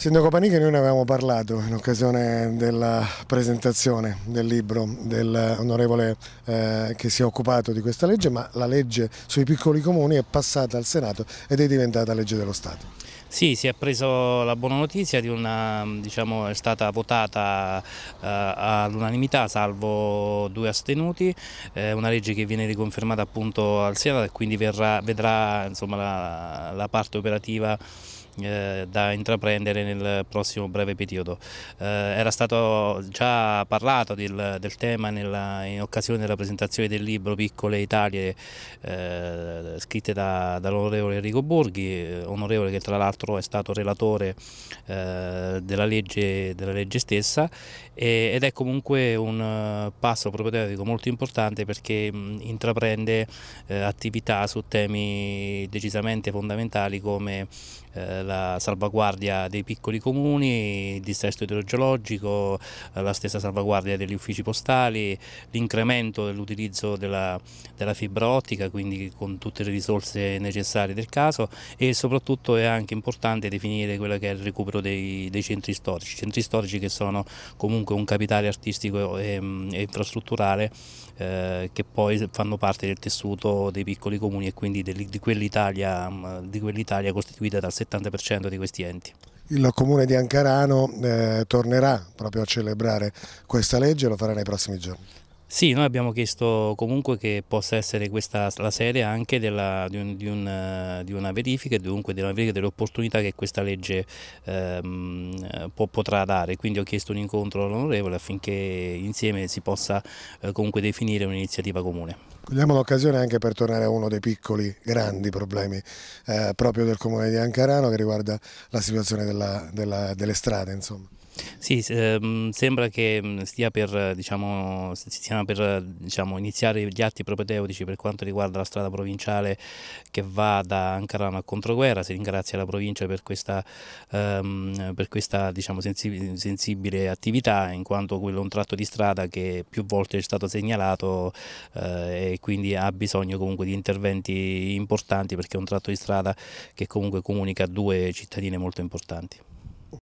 Sindaco Paniche noi ne avevamo parlato in occasione della presentazione del libro dell'onorevole eh, che si è occupato di questa legge, ma la legge sui piccoli comuni è passata al Senato ed è diventata legge dello Stato. Sì, si è presa la buona notizia di una, diciamo, è stata votata eh, all'unanimità, salvo due astenuti, eh, una legge che viene riconfermata appunto al Senato e quindi verrà, vedrà insomma, la, la parte operativa eh, da intraprendere nel prossimo breve periodo. Eh, era stato già parlato del, del tema nella, in occasione della presentazione del libro Piccole Italie eh, scritte da, Enrico Borghi, eh, onorevole che tra l'altro l'altro è stato relatore eh, della, legge, della, legge, stessa ed è comunque un eh, passo propedeutico molto importante perché intraprende eh, attività su temi decisamente fondamentali come la salvaguardia dei piccoli comuni, il dissesto idrogeologico, la stessa salvaguardia degli uffici postali, l'incremento dell'utilizzo della, della fibra ottica, quindi con tutte le risorse necessarie del caso e soprattutto è anche importante importante definire quello che è il recupero dei, dei centri storici, centri storici che sono comunque un capitale artistico e, e mm, infrastrutturale eh, che poi fanno parte del tessuto dei piccoli comuni e quindi del, di quell'Italia mm, quell costituita dal 70% di questi enti il comune di Ancarano eh, tornerà proprio a celebrare questa legge e lo farà nei prossimi giorni. Sì, noi abbiamo chiesto comunque che possa essere questa la sede anche della, di, un, di, un, eh, di, una verifica e dunque della verifica delle opportunità che questa legge ehm, può, potrà dare. Quindi ho chiesto un incontro all'onorevole affinché insieme si possa eh, comunque definire un'iniziativa comune. Cogliamo l'occasione anche per tornare a uno dei piccoli, grandi problemi eh, proprio del comune di Ancarano che riguarda la situazione della, della, delle strade. Insomma. Sì, ehm, sembra che mm, stia per, diciamo, stiano per diciamo, iniziare gli atti propedeutici per quanto riguarda la strada provinciale che va da Ancarano a Controguerra. Si ringrazia la provincia per questa, ehm, per questa diciamo, sensibile, attività, in quanto quello è un tratto di strada che più volte è stato segnalato eh, e quindi ha bisogno comunque di interventi importanti perché è un tratto di strada che comunque comunica due cittadine molto importanti.